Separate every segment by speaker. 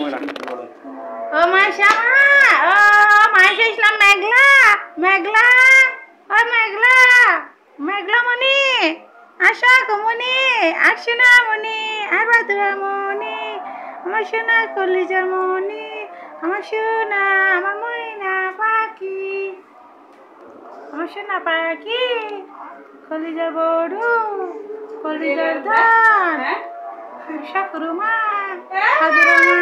Speaker 1: ও মা শ্যামা ও মাইশ ইসলাম মেঘলা মেঘলা ও মেঘলা মেঘলা মনি আশা কুমনি আশনা মনি আর বাদুরা মনি আমার সোনা কলিজার মনি আমার সোনা আমার ময়না পাখি আমার সোনা পাখি কলিজা বড়ু
Speaker 2: কলিজার দান
Speaker 1: হ্যাঁ? আশা করুমা হাজুরা হ্যাঁ?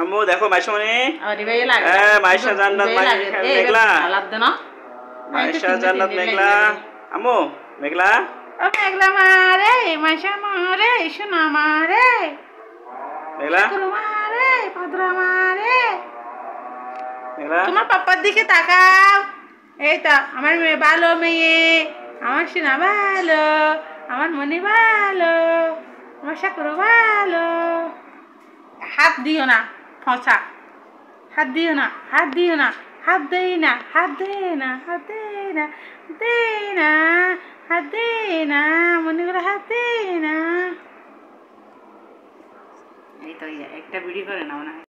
Speaker 1: আম্মু দেখো ইয়ে হ্যাঁ মাইশা জান্নাত ইয়ে হ্যাঁ, মেঘলা মাইশা জান্নাত মেঘলা আম্মু মেঘলা ও মেঘলা মারে মাইশা মারে মারে মেঘলা মারে পাদরা মারে মেঘলা তোমার পাপ্পার দিকে তাকাও এই তো আমার মেয়ে ভালো মেয়ে আমার সিনা ভালো আমার মনে ভালো আমার শাকুর ভালো হাত দিও না ফসা হাত দিও না হাত দিও না হাত দেই না হাত দে না হাত দে না দে না হাত দে না মনে করে হাত দে না এই তো একটা বিড়ি করে না মনে হয়